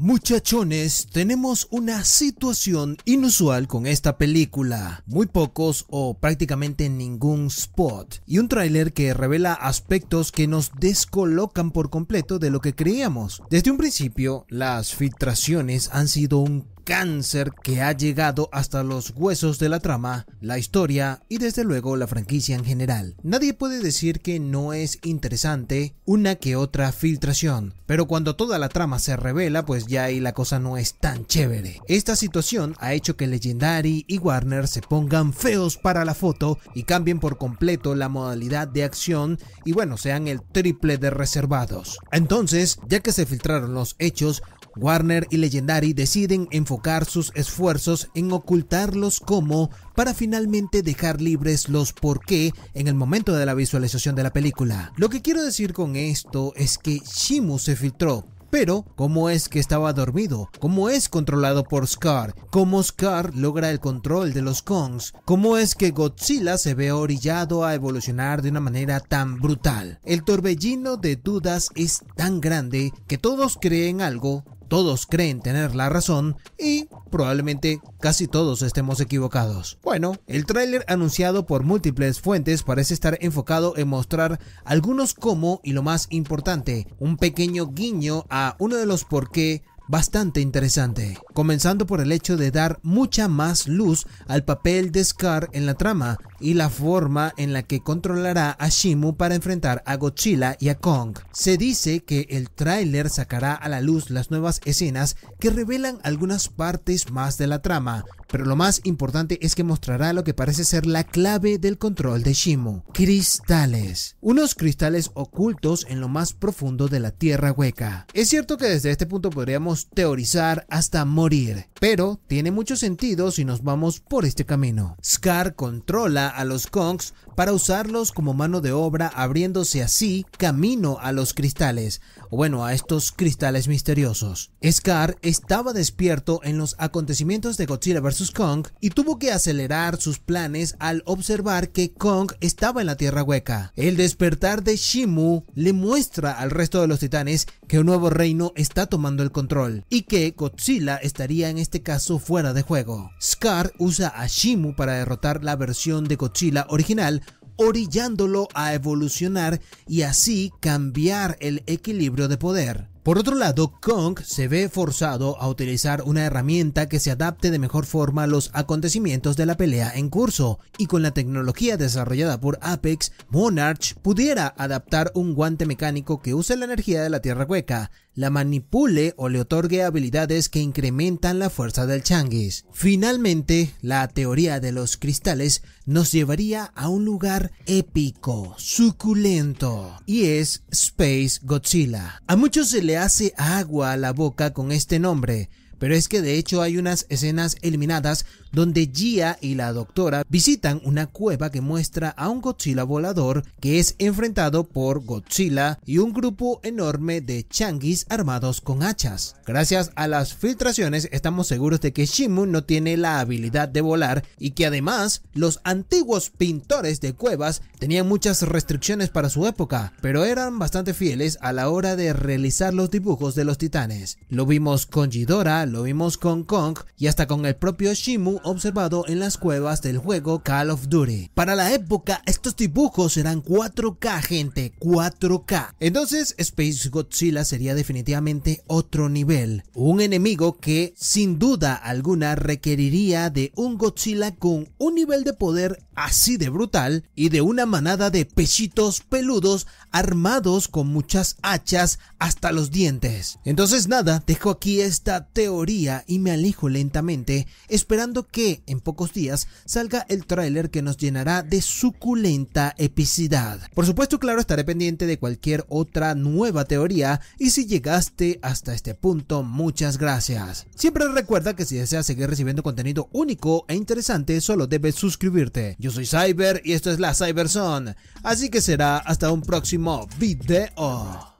Muchachones, tenemos una situación inusual con esta película. Muy pocos o prácticamente ningún spot. Y un tráiler que revela aspectos que nos descolocan por completo de lo que creíamos. Desde un principio, las filtraciones han sido un cáncer que ha llegado hasta los huesos de la trama, la historia y desde luego la franquicia en general. Nadie puede decir que no es interesante una que otra filtración, pero cuando toda la trama se revela pues ya y la cosa no es tan chévere. Esta situación ha hecho que Legendary y Warner se pongan feos para la foto y cambien por completo la modalidad de acción y bueno sean el triple de reservados. Entonces, ya que se filtraron los hechos, Warner y Legendary deciden enfocar sus esfuerzos en ocultar los cómo para finalmente dejar libres los por qué en el momento de la visualización de la película. Lo que quiero decir con esto es que Shimu se filtró, pero, ¿cómo es que estaba dormido? ¿Cómo es controlado por Scar? ¿Cómo Scar logra el control de los Kongs? ¿Cómo es que Godzilla se ve orillado a evolucionar de una manera tan brutal? El torbellino de dudas es tan grande que todos creen algo todos creen tener la razón y probablemente casi todos estemos equivocados. Bueno, el tráiler anunciado por múltiples fuentes parece estar enfocado en mostrar algunos cómo y lo más importante, un pequeño guiño a uno de los por qué bastante interesante, comenzando por el hecho de dar mucha más luz al papel de Scar en la trama, y la forma en la que controlará a Shimu para enfrentar a Godzilla y a Kong. Se dice que el tráiler sacará a la luz las nuevas escenas que revelan algunas partes más de la trama, pero lo más importante es que mostrará lo que parece ser la clave del control de Shimu, cristales, unos cristales ocultos en lo más profundo de la tierra hueca. Es cierto que desde este punto podríamos teorizar hasta morir, pero tiene mucho sentido si nos vamos por este camino. Scar controla a los Kongs para usarlos como mano de obra, abriéndose así camino a los cristales, o bueno, a estos cristales misteriosos. Scar estaba despierto en los acontecimientos de Godzilla vs. Kong y tuvo que acelerar sus planes al observar que Kong estaba en la Tierra Hueca. El despertar de Shimu le muestra al resto de los titanes que un nuevo reino está tomando el control y que Godzilla estaría en este caso fuera de juego. Scar usa a Shimu para derrotar la versión de Godzilla original orillándolo a evolucionar y así cambiar el equilibrio de poder. Por otro lado, Kong se ve forzado a utilizar una herramienta que se adapte de mejor forma a los acontecimientos de la pelea en curso, y con la tecnología desarrollada por Apex, Monarch pudiera adaptar un guante mecánico que use la energía de la Tierra Hueca, la manipule o le otorgue habilidades que incrementan la fuerza del changuis. Finalmente, la teoría de los cristales nos llevaría a un lugar épico, suculento, y es Space Godzilla. A muchos se le hace agua a la boca con este nombre, pero es que de hecho hay unas escenas eliminadas donde Gia y la doctora visitan una cueva que muestra a un Godzilla volador que es enfrentado por Godzilla y un grupo enorme de Changis armados con hachas. Gracias a las filtraciones estamos seguros de que Shimu no tiene la habilidad de volar y que además los antiguos pintores de cuevas tenían muchas restricciones para su época, pero eran bastante fieles a la hora de realizar los dibujos de los titanes. Lo vimos con Jidora lo vimos con Kong y hasta con el propio Shimu observado en las cuevas del juego Call of Duty. Para la época, estos dibujos eran 4K, gente, 4K. Entonces, Space Godzilla sería definitivamente otro nivel. Un enemigo que, sin duda alguna, requeriría de un Godzilla con un nivel de poder así de brutal y de una manada de pechitos peludos armados con muchas hachas hasta los dientes. Entonces nada, dejo aquí esta teoría y me alejo lentamente esperando que en pocos días salga el tráiler que nos llenará de suculenta epicidad. Por supuesto claro estaré pendiente de cualquier otra nueva teoría y si llegaste hasta este punto muchas gracias. Siempre recuerda que si deseas seguir recibiendo contenido único e interesante solo debes suscribirte. Yo soy Cyber y esto es la Cyberzone, así que será hasta un próximo video.